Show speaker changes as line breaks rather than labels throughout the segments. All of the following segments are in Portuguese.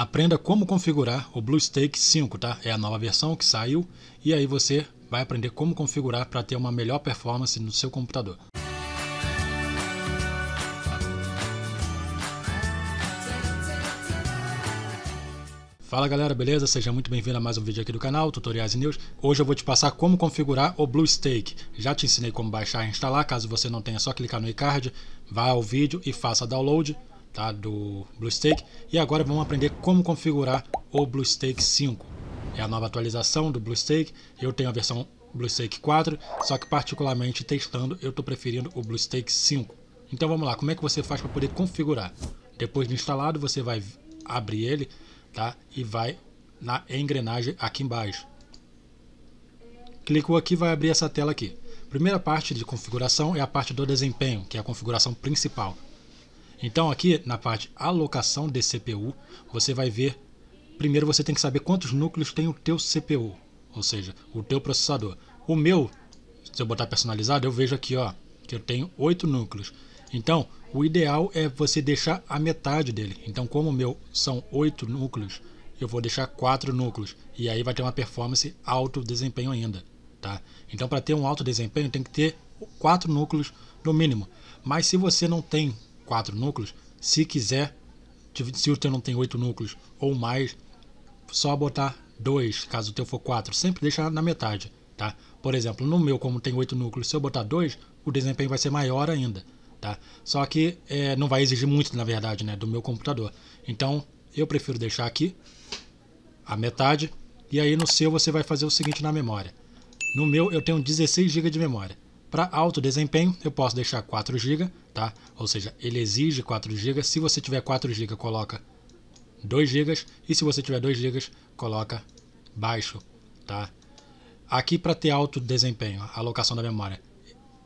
Aprenda como configurar o BlueStake 5, tá? É a nova versão que saiu e aí você vai aprender como configurar para ter uma melhor performance no seu computador. Fala galera, beleza? Seja muito bem-vindo a mais um vídeo aqui do canal, Tutoriais e News. Hoje eu vou te passar como configurar o BlueStake. Já te ensinei como baixar e instalar, caso você não tenha, é só clicar no iCard, vá ao vídeo e faça download tá, do BlueStake. E agora vamos aprender como configurar o BlueStake 5. É a nova atualização do BlueStake. Eu tenho a versão BlueStake 4, só que particularmente testando eu estou preferindo o BlueStake 5. Então vamos lá, como é que você faz para poder configurar? Depois de instalado, você vai abrir ele tá, e vai na engrenagem aqui embaixo. Clicou aqui vai abrir essa tela aqui. Primeira parte de configuração é a parte do desempenho, que é a configuração principal. Então aqui na parte alocação de CPU, você vai ver, primeiro você tem que saber quantos núcleos tem o teu CPU, ou seja, o teu processador. O meu, se eu botar personalizado, eu vejo aqui ó, que eu tenho 8 núcleos. Então, o ideal é você deixar a metade dele. Então, como o meu são 8 núcleos, eu vou deixar 4 núcleos e aí vai ter uma performance alto desempenho ainda, tá? Então, para ter um alto desempenho, tem que ter 4 núcleos no mínimo. Mas se você não tem quatro núcleos, se quiser, se o teu não tem oito núcleos ou mais, só botar dois, caso o teu for quatro, sempre deixa na metade, tá? Por exemplo, no meu, como tem oito núcleos, se eu botar dois, o desempenho vai ser maior ainda, tá? Só que é, não vai exigir muito, na verdade, né, do meu computador. Então, eu prefiro deixar aqui a metade, e aí no seu você vai fazer o seguinte na memória. No meu eu tenho 16 GB de memória. Para alto desempenho, eu posso deixar 4 GB, tá? Ou seja, ele exige 4 GB. Se você tiver 4 GB, coloca 2 GB e se você tiver 2 GB, coloca baixo, tá? Aqui para ter alto desempenho, a alocação da memória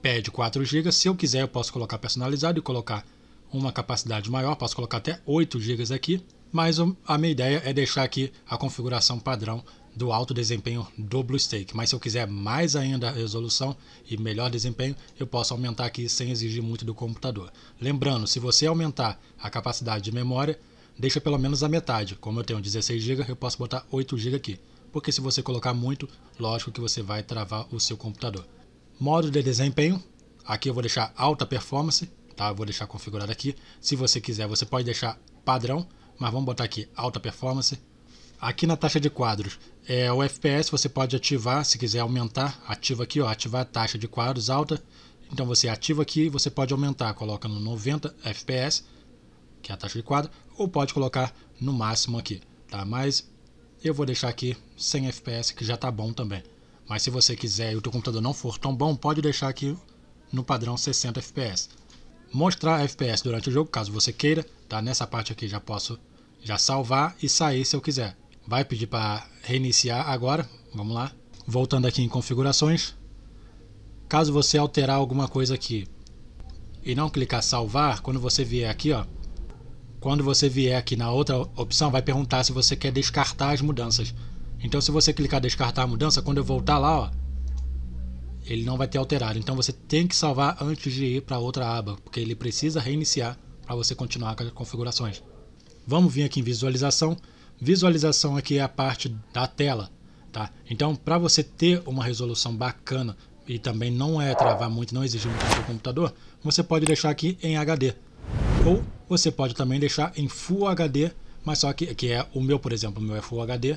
pede 4 GB. Se eu quiser, eu posso colocar personalizado e colocar uma capacidade maior, posso colocar até 8 GB aqui, mas a minha ideia é deixar aqui a configuração padrão do alto desempenho do BlueStake. Mas se eu quiser mais ainda a resolução e melhor desempenho, eu posso aumentar aqui sem exigir muito do computador. Lembrando, se você aumentar a capacidade de memória, deixa pelo menos a metade. Como eu tenho 16 GB, eu posso botar 8 GB aqui. Porque se você colocar muito, lógico que você vai travar o seu computador. Modo de desempenho, aqui eu vou deixar alta performance, tá? Eu vou deixar configurado aqui. Se você quiser, você pode deixar padrão, mas vamos botar aqui alta performance Aqui na taxa de quadros, é, o FPS você pode ativar, se quiser aumentar, ativa aqui, ó, ativar a taxa de quadros alta. Então você ativa aqui, você pode aumentar, coloca no 90 FPS, que é a taxa de quadro, ou pode colocar no máximo aqui, tá? Mas eu vou deixar aqui 100 FPS, que já tá bom também. Mas se você quiser e o teu computador não for tão bom, pode deixar aqui no padrão 60 FPS. Mostrar FPS durante o jogo, caso você queira, tá? Nessa parte aqui já posso já salvar e sair se eu quiser vai pedir para reiniciar agora. Vamos lá. Voltando aqui em configurações. Caso você alterar alguma coisa aqui e não clicar salvar, quando você vier aqui, ó, quando você vier aqui na outra opção, vai perguntar se você quer descartar as mudanças. Então se você clicar descartar a mudança, quando eu voltar lá, ó, ele não vai ter alterado. Então você tem que salvar antes de ir para outra aba, porque ele precisa reiniciar para você continuar com as configurações. Vamos vir aqui em visualização. Visualização aqui é a parte da tela, tá? Então, para você ter uma resolução bacana e também não é travar muito, não exigir muito do seu computador, você pode deixar aqui em HD. Ou você pode também deixar em Full HD, mas só que, que é o meu, por exemplo, o meu é Full HD,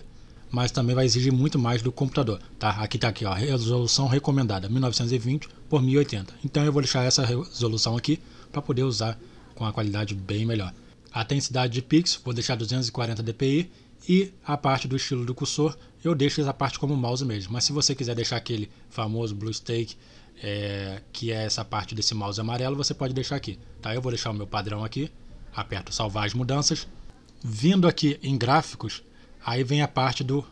mas também vai exigir muito mais do computador, tá? Aqui tá aqui, ó, resolução recomendada, 1920 por 1080. Então eu vou deixar essa resolução aqui para poder usar com a qualidade bem melhor. A densidade de pixel vou deixar 240 dpi e a parte do estilo do cursor eu deixo essa parte como mouse mesmo. Mas se você quiser deixar aquele famoso blue stake, é, que é essa parte desse mouse amarelo, você pode deixar aqui. Tá? Eu vou deixar o meu padrão aqui, aperto salvar as mudanças. Vindo aqui em gráficos, aí vem a parte do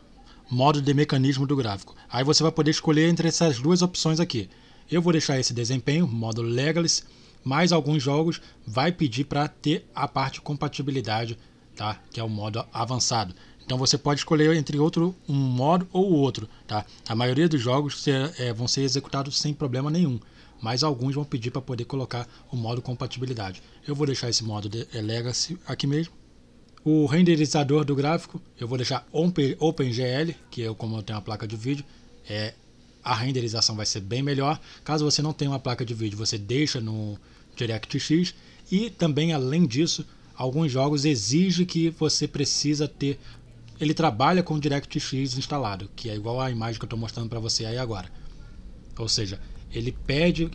modo de mecanismo do gráfico. Aí você vai poder escolher entre essas duas opções aqui. Eu vou deixar esse desempenho, modo legacy mas alguns jogos vai pedir para ter a parte compatibilidade, tá? Que é o modo avançado. Então você pode escolher entre outro um modo ou outro, tá? A maioria dos jogos ser, é, vão ser executados sem problema nenhum, mas alguns vão pedir para poder colocar o modo compatibilidade. Eu vou deixar esse modo de é, Legacy aqui mesmo. O renderizador do gráfico eu vou deixar OpenGL, que eu é como eu tenho a placa de vídeo é a renderização vai ser bem melhor. Caso você não tenha uma placa de vídeo, você deixa no DirectX e também além disso, alguns jogos exigem que você precisa ter ele trabalha com o DirectX instalado, que é igual à imagem que eu estou mostrando para você aí agora. Ou seja, ele pede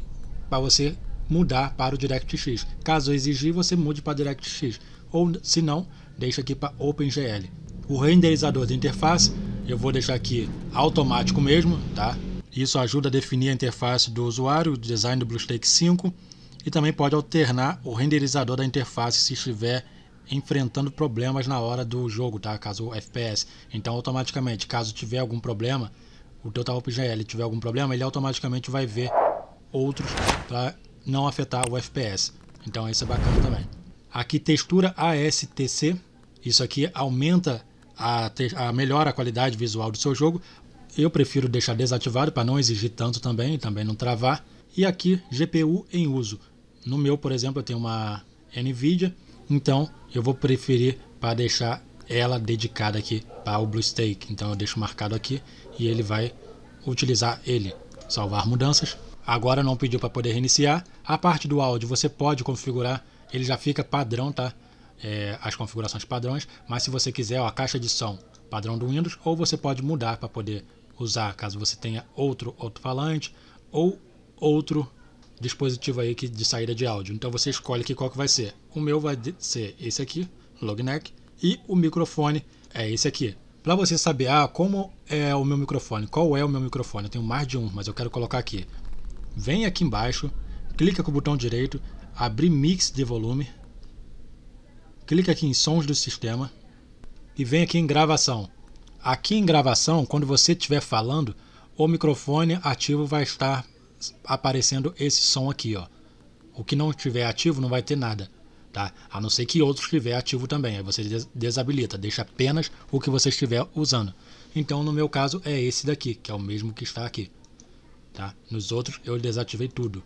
para você mudar para o DirectX. Caso exigir, você mude para DirectX. Ou se não, deixa aqui para OpenGL. O renderizador da interface, eu vou deixar aqui automático mesmo, tá? Isso ajuda a definir a interface do usuário, o design do BlueStake 5 e também pode alternar o renderizador da interface se estiver enfrentando problemas na hora do jogo, tá? Caso FPS. Então, automaticamente, caso tiver algum problema, o teu TauPGL tiver algum problema, ele automaticamente vai ver outros para não afetar o FPS. Então, isso é bacana também. Aqui, textura ASTC. Isso aqui aumenta a, a melhora a qualidade visual do seu jogo, eu prefiro deixar desativado para não exigir tanto também, também não travar. E aqui GPU em uso. No meu, por exemplo, eu tenho uma Nvidia, então eu vou preferir para deixar ela dedicada aqui para o BlueStake. Então eu deixo marcado aqui e ele vai utilizar ele. Salvar mudanças. Agora não pediu para poder reiniciar. A parte do áudio você pode configurar, ele já fica padrão, tá? É, as configurações padrões, mas se você quiser ó, a caixa de som padrão do Windows, ou você pode mudar para poder usar caso você tenha outro alto-falante ou outro dispositivo aí que, de saída de áudio. Então você escolhe aqui qual que vai ser. O meu vai ser esse aqui, neck, e o microfone é esse aqui. Para você saber ah, como é o meu microfone, qual é o meu microfone, eu tenho mais de um, mas eu quero colocar aqui. Vem aqui embaixo, clica com o botão direito, abrir mix de volume, clica aqui em sons do sistema e vem aqui em gravação. Aqui em gravação, quando você estiver falando, o microfone ativo vai estar aparecendo esse som aqui, ó. O que não estiver ativo não vai ter nada, tá? A não ser que outro estiver ativo também. Aí você desabilita, deixa apenas o que você estiver usando. Então, no meu caso, é esse daqui, que é o mesmo que está aqui, tá? Nos outros, eu desativei tudo.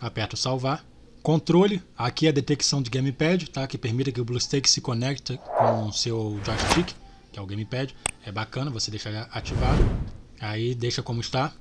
Aperto salvar. Controle, aqui é a detecção de gamepad, tá? Que permite que o BlueStake se conecte com o seu joystick que é o gamepad. É bacana, você deixa ativado. Aí deixa como está.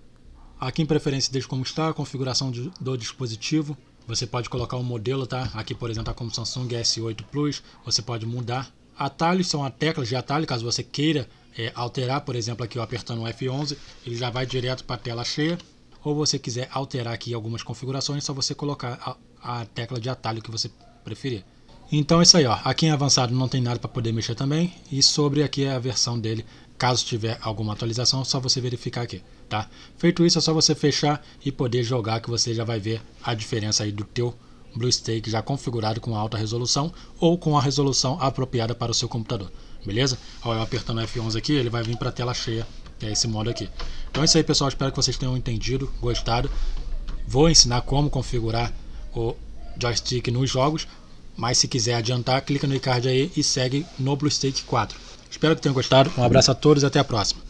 Aqui em preferência deixa como está, a configuração do dispositivo. Você pode colocar o um modelo, tá? Aqui, por exemplo, tá como Samsung S8 Plus. Você pode mudar. Atalhos são as teclas de atalho, caso você queira é, alterar, por exemplo, aqui eu apertando o F11, ele já vai direto para a tela cheia. Ou você quiser alterar aqui algumas configurações, é só você colocar a, a tecla de atalho que você preferir. Então é isso aí, ó. Aqui em avançado não tem nada para poder mexer também. E sobre aqui é a versão dele. Caso tiver alguma atualização, é só você verificar aqui, tá? Feito isso, é só você fechar e poder jogar que você já vai ver a diferença aí do teu BlueStake já configurado com alta resolução ou com a resolução apropriada para o seu computador, beleza? Ó, eu apertando F11 aqui, ele vai vir para a tela cheia, que é esse modo aqui. Então é isso aí, pessoal. Espero que vocês tenham entendido, gostado. Vou ensinar como configurar o joystick nos jogos, mas se quiser adiantar, clica no iCard aí e segue no Take 4. Espero que tenham gostado. Um abraço a todos e até a próxima.